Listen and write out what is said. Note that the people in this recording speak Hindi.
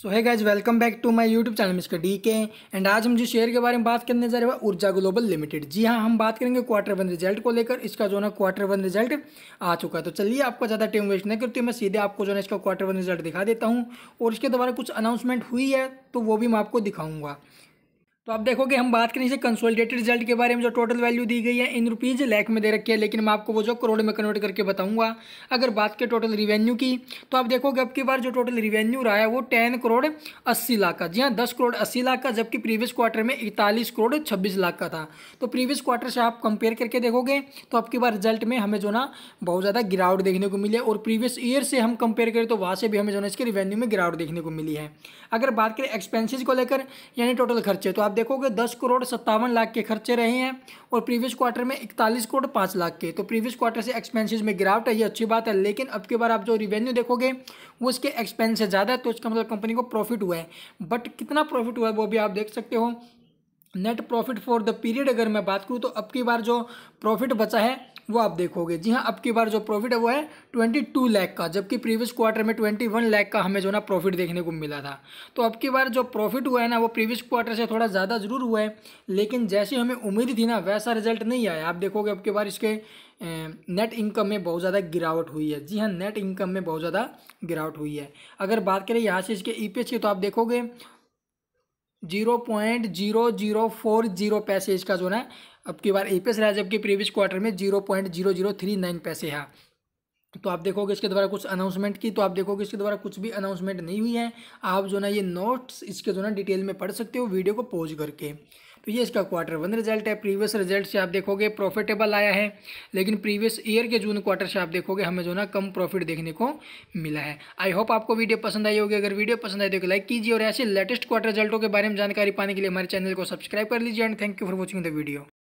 so hi guys welcome back to my YouTube channel mister D K and आज हम जिस शेयर के बारे में बात करने जा रहे हैं ऊर्जा ग्लोबल लिमिटेड जी हाँ हम बात करेंगे क्वार्टर वन रिजल्ट को लेकर इसका जो ना क्वार्टर वन रिजल्ट आ चुका है तो चलिए आपको ज़्यादा टाइम वेस्ट नहीं करती मैं सीधे आपको जो ना इसका क्वार्टर वन रिजल्ट दिखा देता हूँ और इसके द्वारा कुछ अनाउंसमेंट हुई है तो वो भी मैं आपको दिखाऊंगा तो आप देखोगे हम बात करें इसे कंसोलिडेटेड रिजल्ट के बारे में जो टोटल वैल्यू दी गई है इन रुपीज़ लैख में दे रखी है लेकिन मैं आपको वो जो करोड़ में कन्वर्ट करके बताऊंगा अगर बात करें टोटल रिवेन्यू की तो आप देखोगे अब की बार जो टोटल रिवेन्यू रहा है वो टेन करोड़ अस्सी लाख का जी हाँ दस करोड़ अस्सी लाख का जबकि प्रीवियस क्वार्टर में इकतालीस करोड़ छब्बीस लाख का था तो प्रीवियस क्वार्टर से आप कंपेयर करके देखोगे तो अब बार रिजल्ट में हमें जो ना बहुत ज़्यादा गिरावट देखने को मिली और प्रीवियस ईयर से हम कंपेयर करें तो वहाँ से भी हमें जो ना इसके रिवेन्यू में गिरावट देखने को मिली है अगर बात करें एक्सपेंसिस को लेकर यानी टोटल खर्चे तो आप देखोगे दस करोड़ सत्तावन लाख के खर्चे रहे हैं और प्रीवियस क्वार्टर में इकतालीस करोड़ पाँच लाख के तो प्रीवियस क्वार्टर से एक्सपेंसेस में गिरावट है ये अच्छी बात है लेकिन अब की बार आप जो रिवेन्यू देखोगे वो उसके एक्सपेंस ज़्यादा है तो इसका मतलब कंपनी को प्रॉफिट हुआ है बट कितना प्रॉफिट हुआ है वो भी आप देख सकते हो net profit for the period अगर मैं बात करूँ तो अब की बार जो प्रॉफिट बचा है वो आप देखोगे जी हाँ अब की बार जो प्रॉफिट है वो है ट्वेंटी टू लैख का जबकि प्रीवियस क्वार्टर में ट्वेंटी वन लैख का हमें जो ना प्रॉफिट देखने को मिला था तो अब की बार जो प्रॉफिट हुआ है ना वो प्रीवियस क्वार्टर से थोड़ा ज़्यादा ज़रूर हुआ है लेकिन जैसी हमें उम्मीद थी ना वैसा रिजल्ट नहीं आया आप देखोगे अब की बार इसके नेट इनकम में बहुत ज़्यादा गिरावट हुई है जी हाँ नेट इनकम में बहुत ज़्यादा गिरावट हुई है अगर बात करें यहाँ से इसके ई e की तो आप देखोगे zero point zero zero four zero पैसे इसका जो है अब की बार ए पी एस रहा है जबकि प्रीवियस क्वार्टर में zero point zero zero three nine पैसे है तो आप देखोगे इसके द्वारा कुछ अनाउंसमेंट की तो आप देखोगे इसके द्वारा कुछ भी अनाउंसमेंट नहीं हुई है आप जो ना ये नोट्स इसके जो ना डिटेल में पढ़ सकते हो वीडियो को पॉज करके तो ये इसका क्वार्टर वन रिजल्ट है प्रीवियस रिजल्ट से आप देखोगे प्रॉफिटेबल आया है लेकिन प्रीवियस ईयर के जून क्वार्टर से आप देखोगे हमें जो ना कम प्रॉफिट देखने को मिला है आई होप आपको वीडियो पसंद आई होगी अगर वीडियो पसंद आई तो लाइक कीजिए और ऐसे लेटेस्ट क्वार्टर रिजल्टों के बारे में जानकारी पाने के लिए हमारे चैनल को सब्सक्राइब कर लीजिए and thank you for watching the video